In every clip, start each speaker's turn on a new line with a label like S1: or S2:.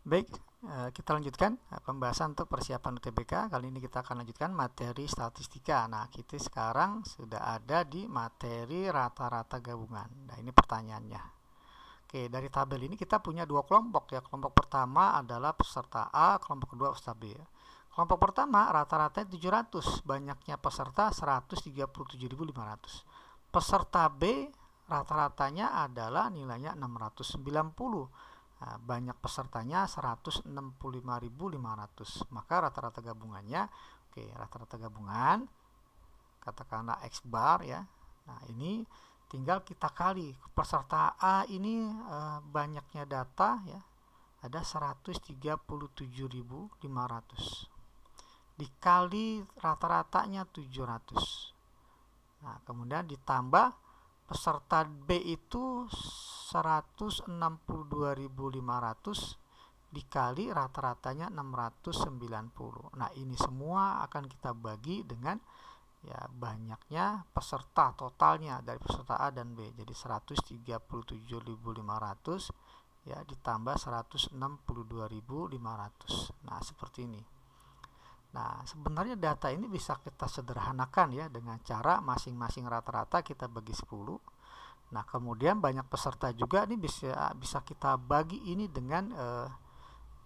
S1: Baik, eh, kita lanjutkan eh, pembahasan untuk persiapan UTBK. Kali ini kita akan lanjutkan materi statistika. Nah, kita sekarang sudah ada di materi rata-rata gabungan. Nah, ini pertanyaannya. Oke, dari tabel ini kita punya dua kelompok ya. Kelompok pertama adalah peserta A, kelompok kedua peserta B. Kelompok pertama rata-ratanya 700, banyaknya peserta 137.500. Peserta B rata-ratanya adalah nilainya 690 Ah, banyak pesertanya 165.500 maka rata-rata gabungannya oke rata-rata gabungan katakanlah x bar ya nah ini tinggal kita kali peserta A ini e, banyaknya data ya ada 137.500 dikali rata-ratanya 700 nah kemudian ditambah peserta B itu 162.500 dikali rata-ratanya 690. Nah, ini semua akan kita bagi dengan ya banyaknya peserta totalnya dari peserta A dan B. Jadi 137.500 ya ditambah 162.500. Nah, seperti ini. Nah, sebenarnya data ini bisa kita sederhanakan ya dengan cara masing-masing rata-rata kita bagi 10 Nah, kemudian banyak peserta juga nih bisa bisa kita bagi ini dengan eh,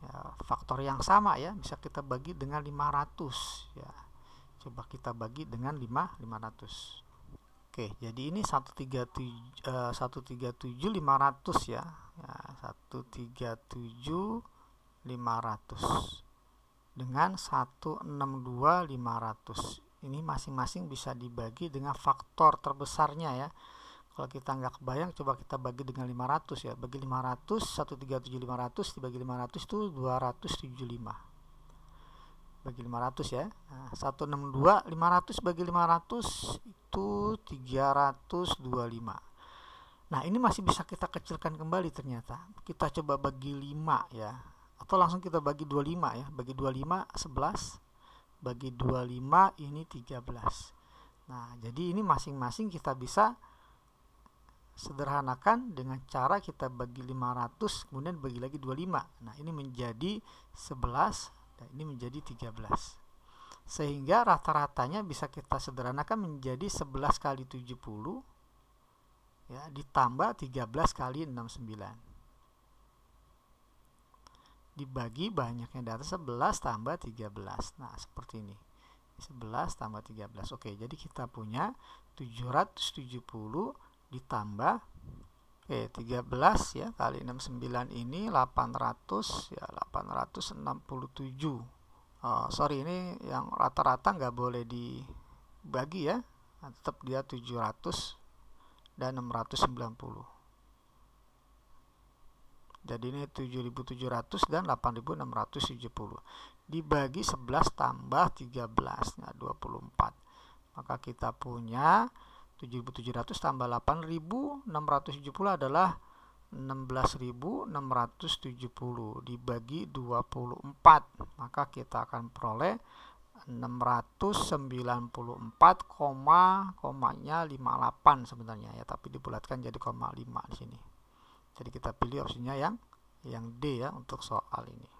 S1: ya, faktor yang sama ya, bisa kita bagi dengan 500 ya. Coba kita bagi dengan 5 500. Oke, jadi ini 137 eh, 137 500 ya. ya 137 500 dengan 162 500. Ini masing-masing bisa dibagi dengan faktor terbesarnya ya kalau kita nggak kebayang coba kita bagi dengan 500 ya bagi 500 137 500 dibagi 500 itu 275 bagi 500 ya nah, 162 500 bagi 500 itu 325 nah ini masih bisa kita kecilkan kembali ternyata kita coba bagi 5 ya atau langsung kita bagi 25 ya bagi 25 11 bagi 25 ini 13 nah jadi ini masing-masing kita bisa sederhanakan dengan cara kita bagi 500 kemudian bagi lagi 25 nah ini menjadi 11 dan ini menjadi 13 sehingga rata-ratanya bisa kita sederhanakan menjadi 11 kali 70 ya, ditambah 13 kali 69 dibagi banyaknya data 11 tambah 13 nah seperti ini 11 tambah 13 oke jadi kita punya 770 ditambah eh 13 ya kali 69 ini 800 ya 867 oh, sorry ini yang rata-rata nggak boleh dibagi ya nah, tetap dia 700 dan 690 jadi ini 7700 dan 8670 dibagi 11 tambah 13 nah 24 maka kita punya 7700 tambah 8670 adalah 16670 dibagi 24 maka kita akan peroleh 694, koma, komanya 58 sebenarnya ya tapi dibulatkan jadi koma 5 di sini jadi kita pilih opsinya yang yang D ya untuk soal ini